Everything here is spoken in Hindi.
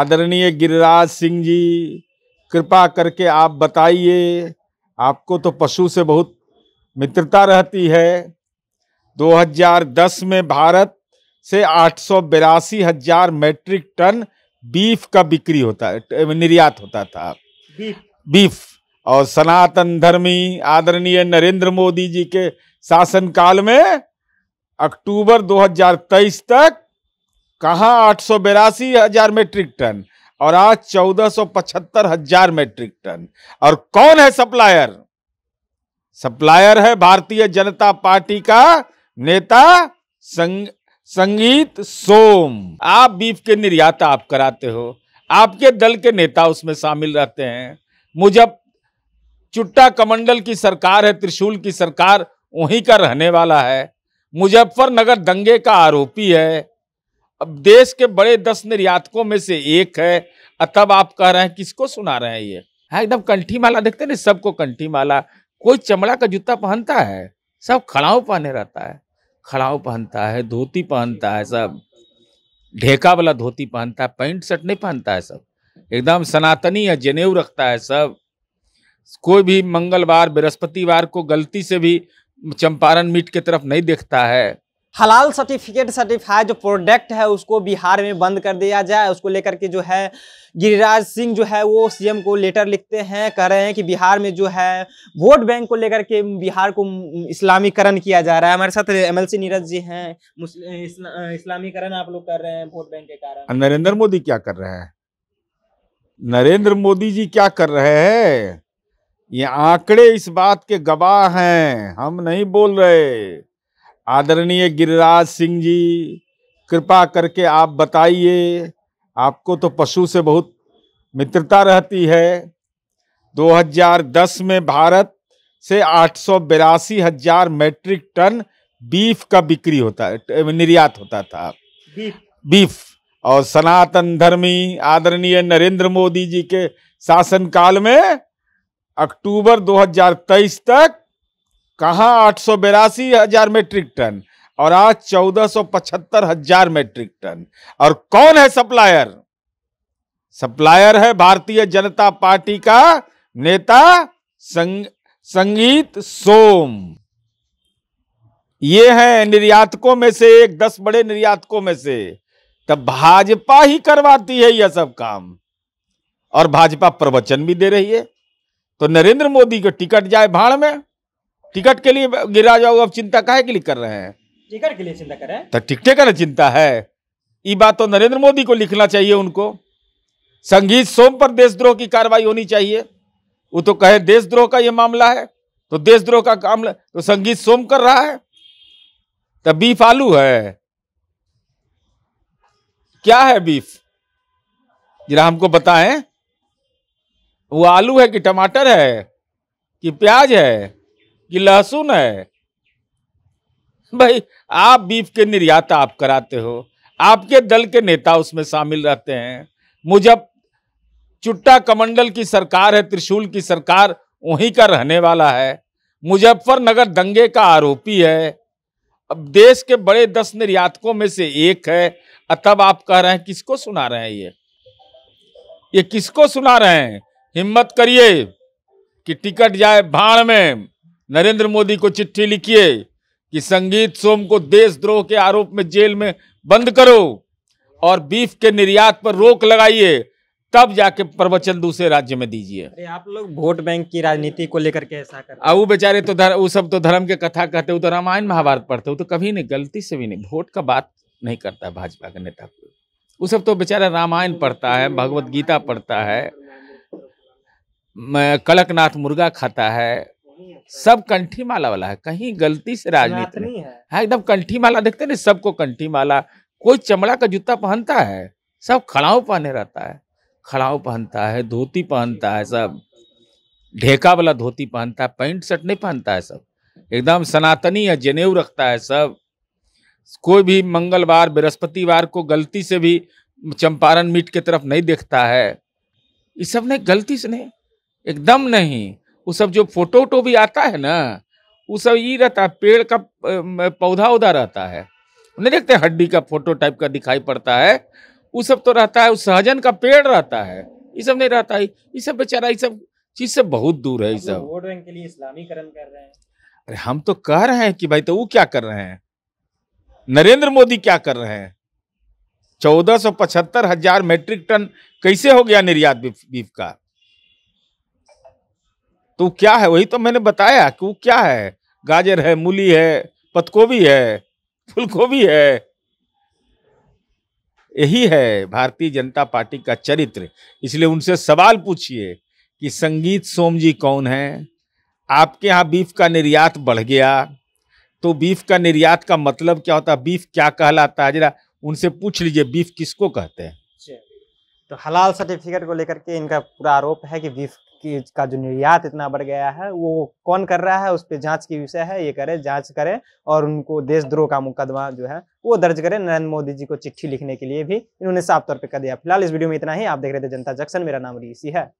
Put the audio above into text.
आदरणीय गिरिराज सिंह जी कृपा करके आप बताइए आपको तो पशु से बहुत मित्रता रहती है 2010 में भारत से आठ हजार मैट्रिक टन बीफ का बिक्री होता है निर्यात होता था बीफ, बीफ और सनातन धर्मी आदरणीय नरेंद्र मोदी जी के शासनकाल में अक्टूबर 2023 तक कहा आठ सौ हजार मेट्रिक टन और आज चौदह सौ पचहत्तर हजार मेट्रिक टन और कौन है सप्लायर सप्लायर है भारतीय जनता पार्टी का नेता संग, संगीत सोम आप बीफ के निर्यात आप कराते हो आपके दल के नेता उसमें शामिल रहते हैं मुझे चुट्टा कमंडल की सरकार है त्रिशूल की सरकार वहीं का रहने वाला है मुजफ्फरनगर दंगे का आरोपी है अब देश के बड़े दस निर्यातकों में से एक है तब आप कह रहे हैं किसको सुना रहे हैं ये है हाँ, एकदम कंठी माला देखते ना सबको कंठी माला कोई चमड़ा का जूता पहनता है सब खड़ाव पहने रहता है खड़ाव पहनता है धोती पहनता है सब ढेका वाला धोती पहनता है पैंट शर्ट नहीं पहनता है सब एकदम सनातनी है जनेऊ रखता है सब कोई भी मंगलवार बृहस्पतिवार को गलती से भी चंपारण मीट की तरफ नहीं देखता है हलाल सर्टिफिकेट सर्टिफाइड जो प्रोडक्ट है उसको बिहार में बंद कर दिया जाए उसको लेकर के जो है गिरिराज सिंह जो है वो सीएम को लेटर लिखते हैं कह रहे हैं कि बिहार में जो है वोट बैंक को लेकर के बिहार को इस्लामीकरण किया जा रहा है हमारे साथ एमएलसी नीरज जी हैं इस्लामीकरण आप लोग कर रहे हैं वोट बैंक के कारण नरेंद्र मोदी क्या कर रहे हैं नरेंद्र मोदी जी क्या कर रहे हैं ये आंकड़े इस बात के गवाह हैं हम नहीं बोल रहे आदरणीय गिरिराज सिंह जी कृपा करके आप बताइए आपको तो पशु से बहुत मित्रता रहती है 2010 में भारत से आठ हजार मैट्रिक टन बीफ का बिक्री होता है निर्यात होता था बीफ बीफ और सनातन धर्मी आदरणीय नरेंद्र मोदी जी के शासनकाल में अक्टूबर 2023 तक कहा आठ सौ बेरासी हजार मेट्रिक टन और आज चौदह सौ पचहत्तर हजार मेट्रिक टन और कौन है सप्लायर सप्लायर है भारतीय जनता पार्टी का नेता संग, संगीत सोम ये है निर्यातकों में से एक दस बड़े निर्यातकों में से तब भाजपा ही करवाती है यह सब काम और भाजपा प्रवचन भी दे रही है तो नरेंद्र मोदी को टिकट जाए भाड़ में टिकट के लिए गिरा जाओ अब चिंता काहे के लिए कर रहे हैं टिकट के लिए चिंता कर रहे हैं तो टिकटे का ना चिंता है ये बात तो नरेंद्र मोदी को लिखना चाहिए उनको संगीत सोम पर देशद्रोह की कार्रवाई होनी चाहिए वो तो कहे देशद्रोह का ये मामला है तो देशद्रोह का काम तो संगीत सोम कर रहा है तो बीफ आलू है क्या है बीफ जरा हमको बताएं वो आलू है कि टमाटर है कि प्याज है ये लहसुन है भाई आप बीफ के निर्यात आप कराते हो आपके दल के नेता उसमें शामिल रहते हैं मुझे चुट्टा कमंडल की सरकार है त्रिशूल की सरकार वहीं का रहने वाला है मुजफ्फरनगर दंगे का आरोपी है अब देश के बड़े दस निर्यातकों में से एक है तब आप कह रहे हैं किसको सुना रहे हैं ये ये किसको सुना रहे हैं हिम्मत करिए कि टिकट जाए भाड़ में नरेंद्र मोदी को चिट्ठी लिखिए कि संगीत सोम को देशद्रोह के आरोप में जेल में बंद करो और बीफ के निर्यात पर रोक लगाइए तब जाके प्रवचन दूसरे राज्य में दीजिए आप लोग वोट बैंक की राजनीति को लेकर के ऐसा कर वो बेचारे तो धर, वो सब तो धर्म के कथा कहते हो तो रामायण महाभारत पढ़ते हो तो कभी नहीं गलती से भी नहीं वोट का बात नहीं करता भाजपा के नेता को वो सब तो बेचारा रामायण पढ़ता है भगवत गीता पढ़ता है कड़कनाथ मुर्गा खाता है सब कंठी माला वाला है कहीं गलती से राजनीति नहीं है हाँ, एकदम कंठी माला देखते ना सबको कंठी माला कोई चमड़ा का जूता पहनता है सब खड़ाव पहने रहता है खड़ाव पहनता है धोती पहनता है सब ढेका वाला धोती पहनता है पैंट शर्ट नहीं पहनता है सब एकदम सनातनी या जनेऊ रखता है सब कोई भी मंगलवार बृहस्पतिवार को गलती से भी चंपारण मीट की तरफ नहीं देखता है ये सब ने गलती से नहीं एकदम नहीं वो सब जो फोटो वोटो भी आता है ना वो सब ये रहता है पेड़ का पौधा उधा रहता है नहीं देखते हड्डी का फोटो टाइप का दिखाई पड़ता है वो सब तो रहता है उस सहजन का पेड़ रहता है ये सब नहीं रहता है ये सब बेचारा ये सब चीज से बहुत दूर है ये सब वोट बैंक के लिए इस्लामीकरण कर रहे हैं अरे हम तो कह रहे हैं कि भाई तो वो क्या कर रहे हैं नरेंद्र मोदी क्या कर रहे हैं चौदह सौ पचहत्तर हजार मेट्रिक टन कैसे हो गया निर्यात बीफ का तो क्या है वही तो मैंने बताया कि वो क्या है गाजर है मूली है पत्तगोभी है फूलगोभी है यही है भारतीय जनता पार्टी का चरित्र इसलिए उनसे सवाल पूछिए कि संगीत सोम जी कौन है आपके यहाँ बीफ का निर्यात बढ़ गया तो बीफ का निर्यात का मतलब क्या होता है बीफ क्या कहलाता है जरा उनसे पूछ लीजिए बीफ किसको कहते हैं तो हलाल सर्टिफिकेट को लेकर के इनका पूरा आरोप है कि बीफ का जो निर्यात इतना बढ़ गया है वो कौन कर रहा है उस पर जाँच की विषय है ये करे जाँच करे और उनको देशद्रोह का मुकदमा जो है वो दर्ज करे नरेंद्र मोदी जी को चिट्ठी लिखने के लिए भी इन्होंने साफ तौर पर कर दिया फिलहाल इस वीडियो में इतना ही आप देख रहे थे जनता जंक्शन मेरा नाम रीसी है